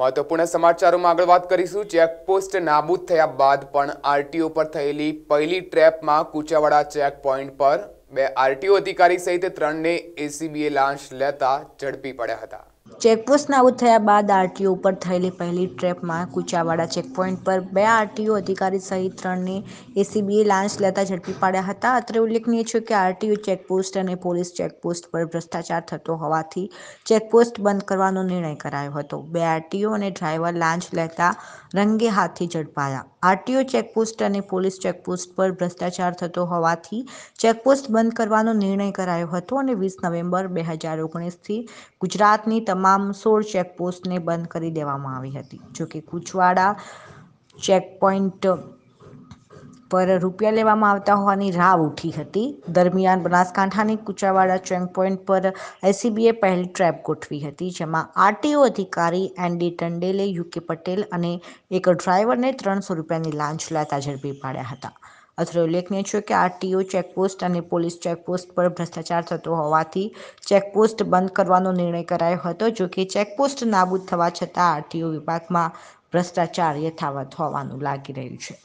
મહત્વપૂર્ણ સમાચારોમાં આગળ વાત કરીશું ચેકપોસ્ટ નાબૂદ થયા બાદ પણ આરટીઓ પર થયેલી પહેલી ટ્રેપમાં કુચાવાડા ચેક પોઈન્ટ પર બે આરટીઓ અધિકારી સહિત ત્રણને એસીબીએ લાંચ લેતા ઝડપી પડ્યા હતા ચેકપોસ્ટ નાબૂદ થયા બાદ આરટીઓ ઉપર થયેલી પહેલી ટ્રેપમાં કુચાવાડા ચેકપોઇન્ટ પર બે આરટીઓ અધિકારી સહિત ત્રણને એસીબીએ લાંચ લેતા ઝડપી પાડ્યા હતા અત્રે ઉલ્લેખનીય છે કે આરટીઓ ચેકપોસ્ટ અને પોલીસ ચેકપોસ્ટ પર ભ્રષ્ટાચાર થતો હોવાથી ચેકપોસ્ટ બંધ કરવાનો નિર્ણય કરાયો હતો બે આરટીઓ અને ડ્રાઈવર લાંચ લેતા રંગે હાથથી ઝડપાયા આરટીઓ ચેકપોસ્ટ અને પોલીસ ચેકપોસ્ટ પર ભ્રષ્ટાચાર થતો હોવાથી ચેકપોસ્ટ બંધ કરવાનો નિર્ણય કરાયો હતો અને વીસ નવેમ્બર બે હજાર ઓગણીસથી ગુજરાતની તમામ સોળ ચેકપોસ્ટને બંધ કરી દેવામાં આવી હતી જોકે કુચવાડા ચેકપોઇન્ટ પર રૂપિયા લેવામાં આવતા હોવાની રાવ ઉઠી હતી દરમિયાન બનાસકાંઠાની કુચાવાડા ચેકપોઇન્ટ પર એસીબીએ પહેલી ટ્રેપ ગોઠવી હતી જેમાં આરટીઓ અધિકારી એન્ડી ટંડેલે યુકે પટેલ અને એક ડ્રાઈવરને ત્રણસો રૂપિયાની લાંચ લેતા ઝડપી પાડ્યા હતા અત્રે ઉલ્લેખનીય છે કે આરટીઓ ચેકપોસ્ટ અને પોલીસ ચેકપોસ્ટ પર ભ્રષ્ટાચાર થતો હોવાથી ચેકપોસ્ટ બંધ કરવાનો નિર્ણય કરાયો હતો જો કે ચેકપોસ્ટ નાબૂદ થવા છતાં આરટીઓ વિભાગમાં ભ્રષ્ટાચાર યથાવત હોવાનું લાગી રહ્યું છે